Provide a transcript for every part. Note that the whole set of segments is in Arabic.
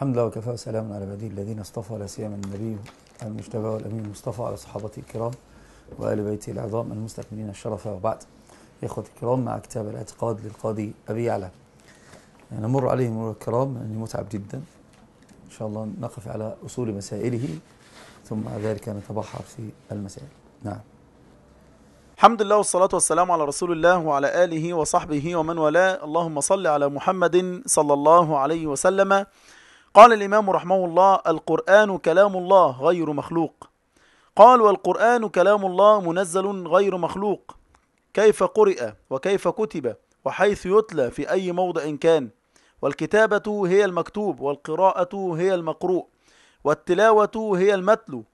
الحمد لله وكفى وسلام على عباده الذين اصطفى لا سيما النبي المجتبى والامين المصطفى على صحابته الكرام وال بيته العظام المستكملين الشرف وبعد اخوتي الكرام مع كتاب الاعتقاد للقاضي ابي يعلى نمر عليه مرور الكرام لاني متعب جدا ان شاء الله نقف على اصول مسائله ثم بعد ذلك نتبحر في المسائل نعم الحمد لله والصلاة والسلام على رسول الله وعلى آله وصحبه ومن والاه اللهم صل على محمد صلى الله عليه وسلم قال الإمام رحمه الله القرآن كلام الله غير مخلوق قال والقرآن كلام الله منزل غير مخلوق كيف قرئ وكيف كتب وحيث يتلى في أي موضع كان والكتابة هي المكتوب والقراءة هي المقروء والتلاوة هي المتلو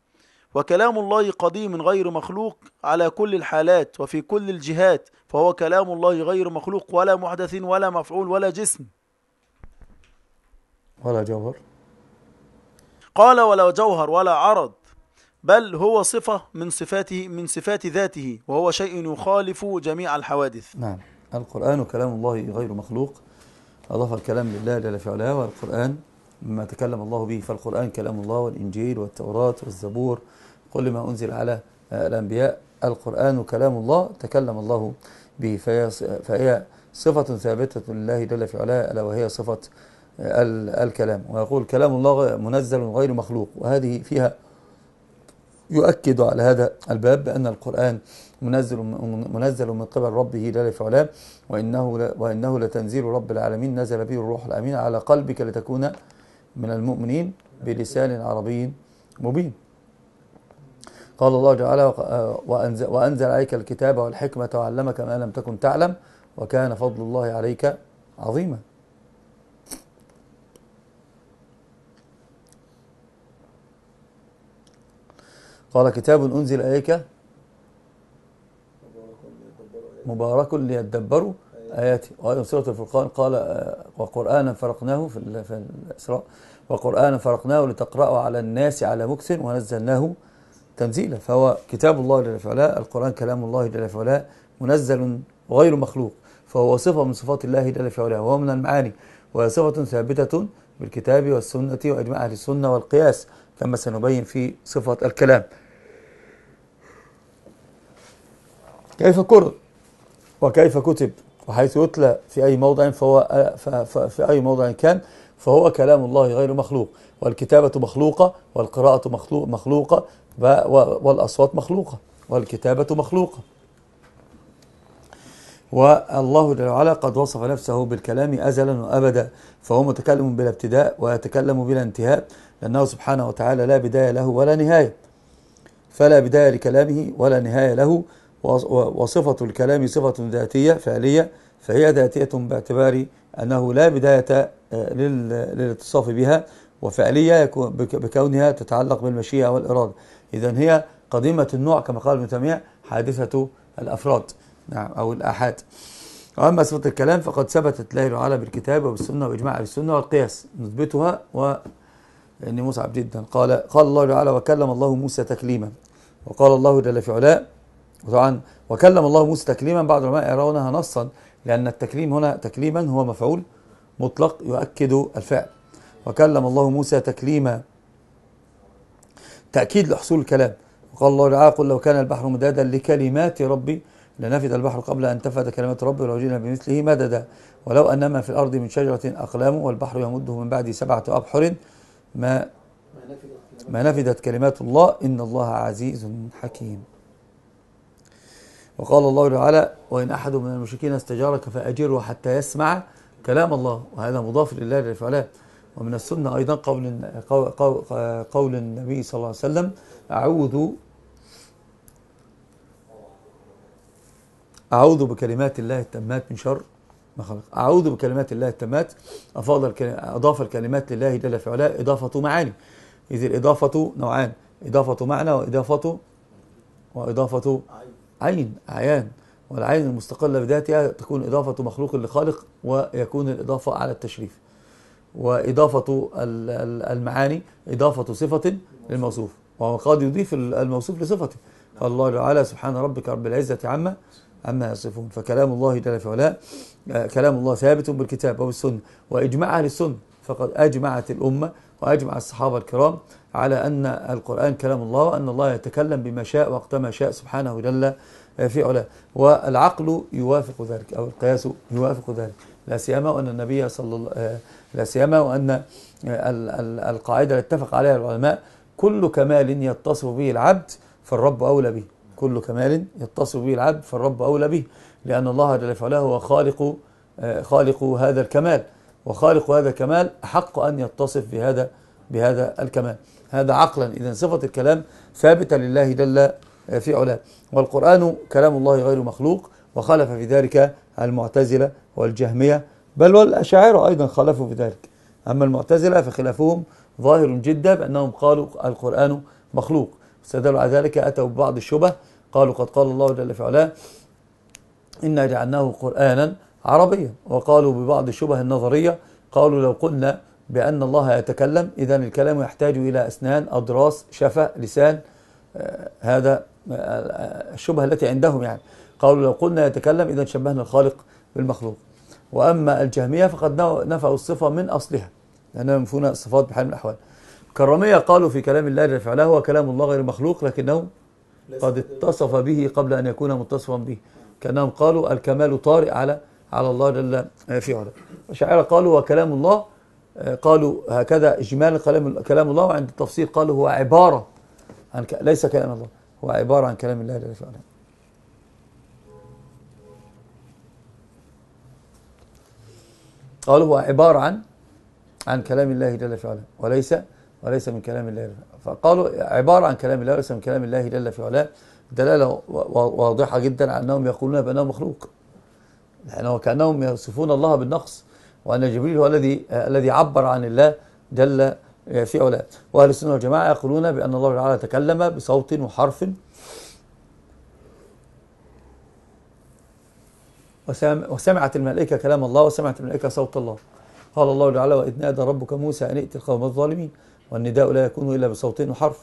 وكلام الله قديم غير مخلوق على كل الحالات وفي كل الجهات فهو كلام الله غير مخلوق ولا محدث ولا مفعول ولا جسم ولا جوهر قال ولا جوهر ولا عرض بل هو صفة من صفاته من صفات ذاته وهو شيء يخالف جميع الحوادث نعم القرآن كلام الله غير مخلوق أضاف الكلام لله جل في علاه والقرآن مما تكلم الله به فالقرآن كلام الله والإنجيل والتوراة والزبور كل ما أنزل على الأنبياء القرآن كلام الله تكلم الله به فهي, فهي صفة ثابتة لله جل في علاه ألا وهي صفة الكلام ويقول كلام الله منزل غير مخلوق وهذه فيها يؤكد على هذا الباب بأن القرآن منزل منزل من قبل ربه لا لفعلاه وإنه وإنه لتنزيل رب العالمين نزل به الروح الأمين على قلبك لتكون من المؤمنين بلسان عربي مبين قال الله تعالى وأنزل عليك الكتاب والحكمة وعلمك ما لم تكن تعلم وكان فضل الله عليك عظيما قال كتاب أنزل إليك مبارك ليدبروا آياتي وأيضا سورة الفرقان قال آه، وقرآنا فرقناه في, الإسراء وقرآنا فرقناه لتقرأه على الناس على مكث ونزلناه تنزيلا فهو كتاب الله جل وعلا القرآن كلام الله جل وعلا منزل غير مخلوق فهو صفة من صفات الله جل وعلا وهو من المعاني وهي صفة ثابتة بالكتاب والسنة وإجماع أهل السنة والقياس كما سنبين في صفة الكلام كيف كرر وكيف كتب وحيث يتلى في أي موضع فهو في أي موضع كان فهو كلام الله غير مخلوق والكتابة مخلوقة والقراءة مخلوقة والأصوات مخلوقة والكتابة مخلوقة والله جل وعلا قد وصف نفسه بالكلام أزلا وأبدا فهو متكلم بلا ابتداء ويتكلم بلا انتهاء لأنه سبحانه وتعالى لا بداية له ولا نهاية فلا بداية لكلامه ولا نهاية له وصفة الكلام صفة ذاتية فعلية فهي ذاتية باعتبار أنه لا بداية آه، للاتصاف بها وفعلية بكونها تتعلق بالمشيئة والإرادة إذا هي قديمة النوع كما قال ابن تيمية حادثة الأفراد نعم أو الآحاد وأما صفة الكلام فقد ثبتت الله تعالى بالكتاب وبالسنة وإجماع أهل السنة والقياس نثبتها و موسى يعني عبد جدا قال قال الله تعالى وكلم الله موسى تكليما وقال الله جل في علاه وطبعا وكلم الله موسى تكليما بعض العلماء يرونها نصا لأن التكليم هنا تكليما هو مفعول مطلق يؤكد الفعل وكلم الله موسى تكليما تأكيد لحصول الكلام وقال الله تعالى قل لو كان البحر مدادا لكلمات ربي لنفد البحر قبل أن تفد كلمات ربي ولو جئنا بمثله مددا ولو أن ما في الأرض من شجرة أقلام والبحر يمده من بعد سبعة أبحر ما ما نفدت كلمات الله إن الله عزيز حكيم وقال الله تعالى وإن أحد من المشركين استجارك فأجره حتى يسمع كلام الله وهذا مضاف لله للفعلاء ومن السنة أيضا قول, قول, النبي صلى الله عليه وسلم أعوذ أعوذ بكلمات الله التامات من شر ما خلق أعوذ بكلمات الله التامات أفاضل أضاف الكلمات لله جل في إضافة معاني إذ الإضافة نوعان إضافة معنى وإضافة وإضافة عين عيان والعين المستقلة بذاتها تكون إضافة مخلوق لخالق ويكون الإضافة على التشريف وإضافة المعاني إضافة صفة للموصوف وهو قد يضيف الموصوف لصفته قال الله تعالى سبحان ربك رب العزة عما عما يصفون فكلام الله جل في علاه آه، كلام الله ثابت بالكتاب وبالسنة وإجماع أهل السنة فقد أجمعت الأمة وأجمع الصحابة الكرام على أن القرآن كلام الله وأن الله يتكلم بما شاء وقتما شاء سبحانه جل في علاه والعقل يوافق ذلك أو القياس يوافق ذلك لا سيما وأن النبي صلى الله لا سيما وأن القاعدة التي اتفق عليها العلماء كل كمال يتصف به العبد فالرب أولى به كل كمال يتصف به العبد فالرب أولى به لأن الله جل في علاه هو خالق آه، خالق هذا الكمال وخالق هذا الكمال أحق أن يتصف بهذا بهذا الكمال هذا عقلا إذا صفة الكلام ثابتة لله جل في علاه والقرآن كلام الله غير مخلوق وخالف في ذلك المعتزلة والجهمية بل والأشاعرة أيضا خالفوا في ذلك أما المعتزلة فخلافهم ظاهر جدا بأنهم قالوا القرآن مخلوق استدلوا على ذلك أتوا ببعض الشبه قالوا قد قال الله جل في علاه إنا جعلناه قرآنا عربية وقالوا ببعض الشبه النظرية قالوا لو قلنا بأن الله يتكلم إذا الكلام يحتاج إلى أسنان أضراس شفة لسان آه، هذا آه، الشبهة التي عندهم يعني قالوا لو قلنا يتكلم إذا شبهنا الخالق بالمخلوق وأما الجهمية فقد نفوا الصفة من أصلها لأنهم ينفون الصفات بحال من الأحوال كرمية قالوا في كلام الله جل وعلا هو كلام الله غير مخلوق لكنه قد اتصف به قبل أن يكون متصفا به كأنهم قالوا الكمال طارئ على على الله جل في علا الشاعر قالوا وكلام الله آه، قالوا هكذا إجمال كلام كلام الله وعند التفسير قالوا هو عبارة عن ك... ليس كلام الله هو عبارة عن كلام الله جل في علا قالوا هو عبارة عن عن كلام الله جل في علا وليس وليس من كلام الله فقالوا عبارة عن كلام الله وليس من كلام الله جل في علا دلالة واضحة جدا على أنهم يقولون بأنه مخلوق لأنه كأنهم يصفون الله بالنقص وأن جبريل هو الذي الذي عبر عن الله جل في علاه وأهل السنة والجماعة يقولون بأن الله تعالى تكلم بصوت وحرف وسمعت الملائكة كلام الله وسمعت الملائكة صوت الله قال الله تعالى وإذ نادى ربك موسى أن ائت القوم الظالمين والنداء لا يكون إلا بصوت وحرف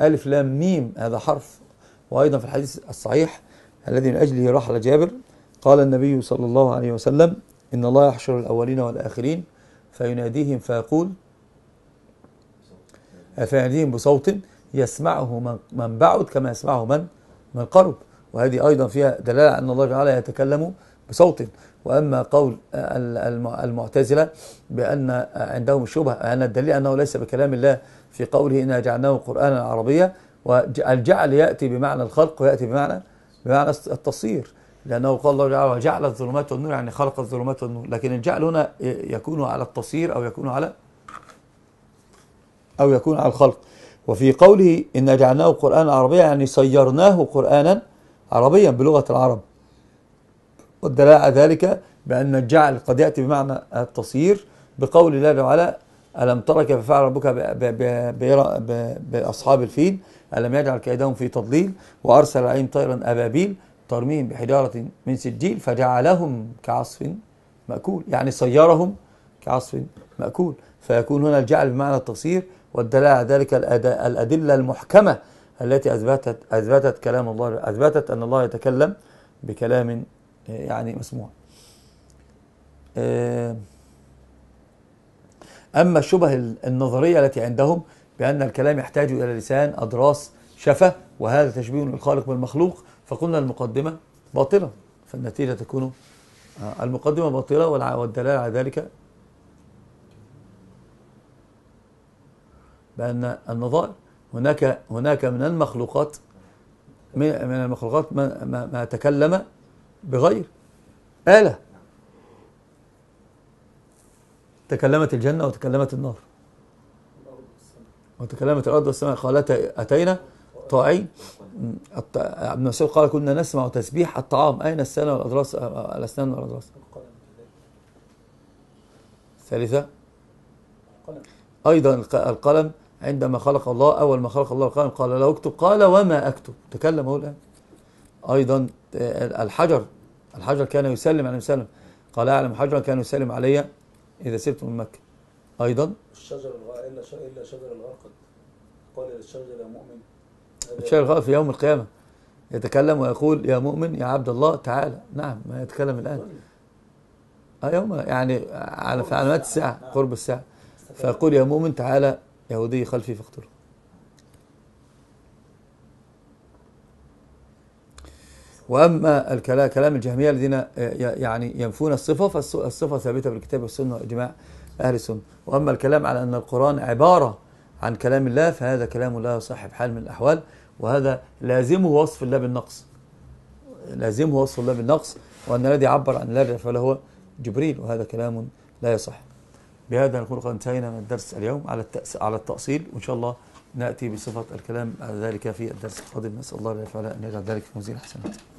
ألف لام ميم هذا حرف وأيضا في الحديث الصحيح الذي من أجله رحل جابر قال النبي صلى الله عليه وسلم إن الله يحشر الأولين والآخرين فيناديهم فيقول فيناديهم بصوت يسمعه من بعد كما يسمعه من من قرب وهذه أيضا فيها دلالة أن الله تعالى يتكلم بصوت وأما قول المعتزلة بأن عندهم الشبهة أن الدليل أنه ليس بكلام الله في قوله إنا جعلناه قرآنا عربيا والجعل يأتي بمعنى الخلق ويأتي بمعنى بمعنى التصير لأنه قال الله تعالى وجعل الظلمات والنور يعني خلق الظلمات والنور لكن الجعل هنا يكون على التصير أو يكون على أو يكون على الخلق وفي قوله إن جعلناه قرآنا عربيا يعني صيرناه قرآنا عربيا بلغة العرب والدلاء على ذلك بأن الجعل قد يأتي بمعنى التصير بقول الله تعالى ألم تر كيف فعل ربك بأصحاب الفيل ألم يجعل كيدهم في تضليل وأرسل عليهم طيرا أبابيل ترميهم بحجارة من سجيل فجعلهم كعصف مأكول يعني صيرهم كعصف مأكول فيكون هنا الجعل بمعنى التصير والدلاله على ذلك الادله المحكمه التي اثبتت اثبتت كلام الله اثبتت ان الله يتكلم بكلام يعني مسموع. آه، اما الشبه النظريه التي عندهم بان الكلام يحتاج الى لسان ادراس شفه وهذا تشبيه للخالق بالمخلوق فقلنا المقدمة باطلة فالنتيجة تكون آه، المقدمة باطلة والدلالة على ذلك بأن النظائر هناك هناك من المخلوقات من المخلوقات ما, ما تكلم بغير آلة تكلمت الجنة وتكلمت النار وتكلمت الأرض والسماء قالت أتينا الطائي ابن مسعود قال كنا نسمع تسبيح الطعام أين السنة والأضراس الأسنان والأضراس ثالثة أيضا القلم عندما خلق الله أول ما خلق الله القلم قال له اكتب قال وما أكتب تكلم هو الآن أيضا الحجر الحجر كان يسلم عليه وسلم قال أعلم حجرا كان يسلم علي إذا سبت من مكة أيضا الشجر إلا شجر الغرقد قال للشجر يا مؤمن الشاعر الخائف في يوم القيامة يتكلم ويقول يا مؤمن يا عبد الله تعالى نعم ما يتكلم الآن آه، يوم يعني على في علامات الساعة قرب الساعة فيقول يا مؤمن تعالى يهودي خلفي فاقتله واما الكلام كلام الجهميه الذين آه، يعني ينفون الصفه فالصفه ثابته بالكتاب والسنه واجماع اهل السنه واما الكلام على ان القران عباره عن كلام الله فهذا كلام لا يصح بحال من الأحوال وهذا لازمه وصف الله بالنقص لازمه وصف الله بالنقص وأن الذي عبر عن الله فهو جبريل وهذا كلام لا يصح بهذا نكون قد انتهينا من الدرس اليوم على على التأصيل وإن شاء الله نأتي بصفة الكلام على ذلك في الدرس القادم نسأل الله أن يجعل ذلك في مزيد حسناته